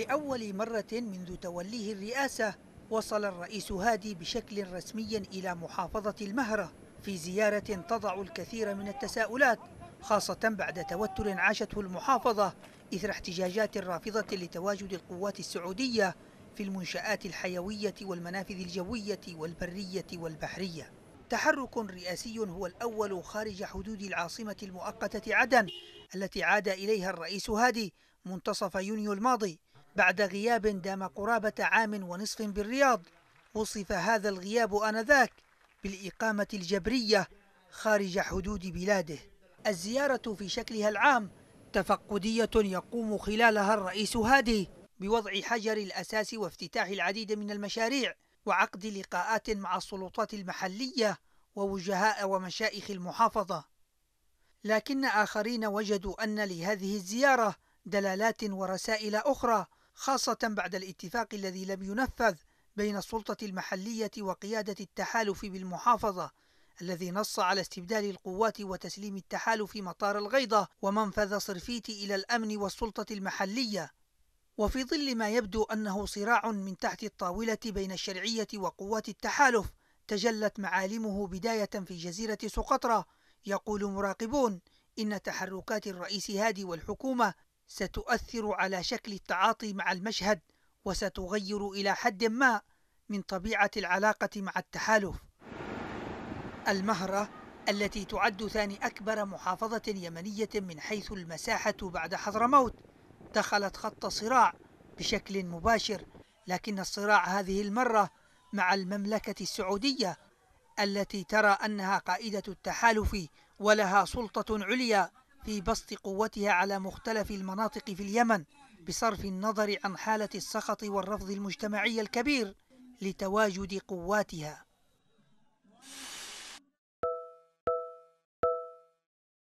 ولأول مرة منذ توليه الرئاسة وصل الرئيس هادي بشكل رسمي إلى محافظة المهرة في زيارة تضع الكثير من التساؤلات خاصة بعد توتر عاشته المحافظة إثر احتجاجات الرافضة لتواجد القوات السعودية في المنشآت الحيوية والمنافذ الجوية والبرية والبحرية تحرك رئاسي هو الأول خارج حدود العاصمة المؤقتة عدن التي عاد إليها الرئيس هادي منتصف يونيو الماضي بعد غياب دام قرابة عام ونصف بالرياض وصف هذا الغياب آنذاك بالإقامة الجبرية خارج حدود بلاده الزيارة في شكلها العام تفقدية يقوم خلالها الرئيس هادي بوضع حجر الأساس وافتتاح العديد من المشاريع وعقد لقاءات مع السلطات المحلية ووجهاء ومشائخ المحافظة لكن آخرين وجدوا أن لهذه الزيارة دلالات ورسائل أخرى خاصة بعد الاتفاق الذي لم ينفذ بين السلطة المحلية وقيادة التحالف بالمحافظة الذي نص على استبدال القوات وتسليم التحالف مطار الغيضة ومنفذ صرفيت إلى الأمن والسلطة المحلية وفي ظل ما يبدو أنه صراع من تحت الطاولة بين الشرعية وقوات التحالف تجلت معالمه بداية في جزيرة سقطرى يقول مراقبون إن تحركات الرئيس هادي والحكومة ستؤثر على شكل التعاطي مع المشهد وستغير إلى حد ما من طبيعة العلاقة مع التحالف المهرة التي تعد ثاني أكبر محافظة يمنية من حيث المساحة بعد حضرموت دخلت خط صراع بشكل مباشر لكن الصراع هذه المرة مع المملكة السعودية التي ترى أنها قائدة التحالف ولها سلطة عليا في بسط قوتها على مختلف المناطق في اليمن بصرف النظر عن حالة السخط والرفض المجتمعي الكبير لتواجد قواتها